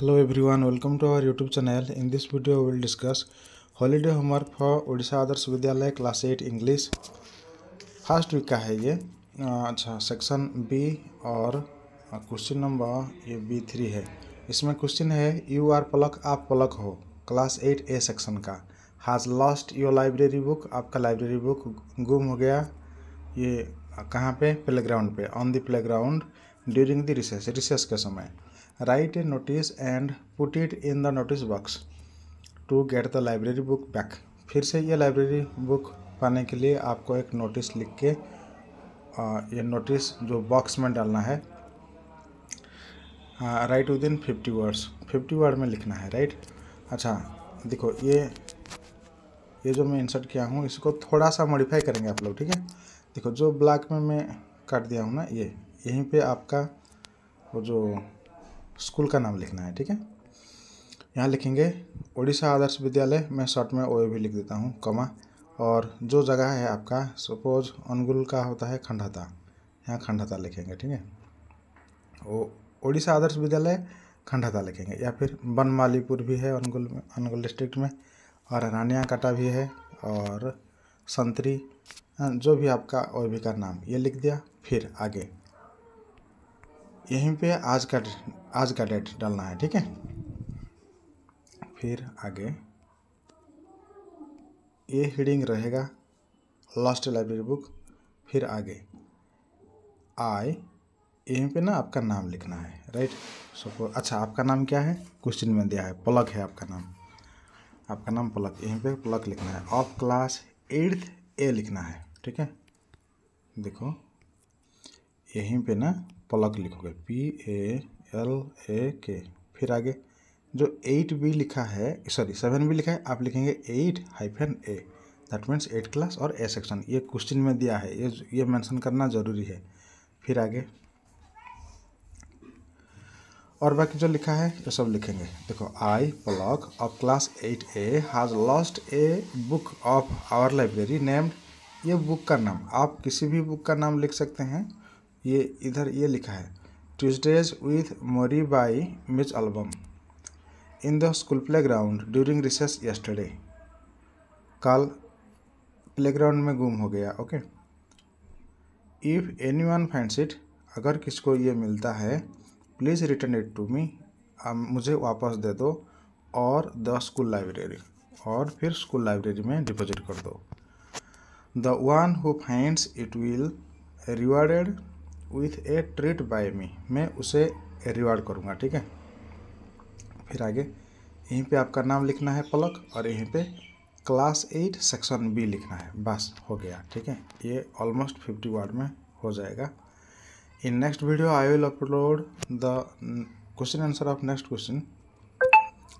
hello everyone welcome to our YouTube channel in this video will discuss holiday homework for Orissa Adarsh Vidyalaya class eight English first week का है ये अच्छा section B और question number ये B three है इसमें question है यू आर पलक आप पलक हो क्लास एट ए सेक्शन का has lost your library book आपका लाइब्रेरी बुक गुम हो गया ये कहाँ पे ग्राउंड पे on the play ground during the recess recess के समय write a notice and put it in the notice box to get the library book back फिर से ये library book पाने के लिए आपको एक notice लिख के ये notice जो box में डालना है write within fifty words fifty word में लिखना है राइट अच्छा देखो ये ये जो मैं इंसर्ट किया हूँ इसको थोड़ा सा मॉडिफाई करेंगे आप लोग ठीक है देखो जो ब्लैक में मैं काट दिया हूँ ना ये यहीं पे आपका वो जो स्कूल का नाम लिखना है ठीक है यहाँ लिखेंगे उड़ीसा आदर्श विद्यालय मैं शॉर्ट में ओ भी लिख देता हूँ कमा और जो जगह है आपका सपोज अनुगुल का होता है खंडाता यहाँ खंडाता लिखेंगे ठीक है ओ उड़ीसा आदर्श विद्यालय खंडाता लिखेंगे या फिर बनमालीपुर भी है अनुगुल में अनुगुल डिस्ट्रिक्ट में और रानिया काटा भी है और संतरी जो भी आपका ओ का नाम ये लिख दिया फिर आगे यहीं पे आज का आज का डेट डालना है ठीक है फिर आगे ये हेडिंग रहेगा लास्ट लाइब्रेरी बुक फिर आगे आई यहीं पे ना आपका नाम लिखना है राइट सपोज अच्छा आपका नाम क्या है क्वेश्चन में दिया है प्लग है आपका नाम आपका नाम प्लग यहीं पे प्लग लिखना है ऑफ क्लास एट्थ ए लिखना है ठीक है देखो यहीं पे ना प्लग लिखोगे पी ए एल ए के फिर आगे जो एट बी लिखा है सॉरी सेवन बी लिखा है आप लिखेंगे eight hyphen A that means eight class और ए सेक्शन ये क्वेश्चन में दिया है ये ये मेंशन करना ज़रूरी है फिर आगे और बाकी जो लिखा है ये सब लिखेंगे देखो I Palak of class eight A has lost a book of our library named ये बुक का नाम आप किसी भी बुक का नाम लिख सकते हैं ये इधर ये लिखा है Tuesdays with Morrie by Mitch Albom in the school play ground during research yesterday कल प्ले ग्राउंड में गुम हो गया okay if anyone finds it अगर किसको ये मिलता है please return it to me मुझे वापस दे दो और द स्कूल लाइब्रेरी और फिर स्कूल लाइब्रेरी में डिपॉजिट कर दो the one who finds it will rewarded with a treat by me मैं उसे रिवार्ड करूँगा ठीक है फिर आगे यहीं पे आपका नाम लिखना है पलक और यहीं पे क्लास एट सेक्शन बी लिखना है बस हो गया ठीक है ये ऑलमोस्ट फिफ्टी वर्ड में हो जाएगा in next video I will upload the question answer of next question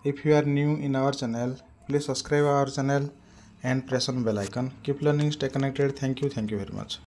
if you are new in our channel please subscribe our channel and press on bell icon keep learning stay connected thank you thank you very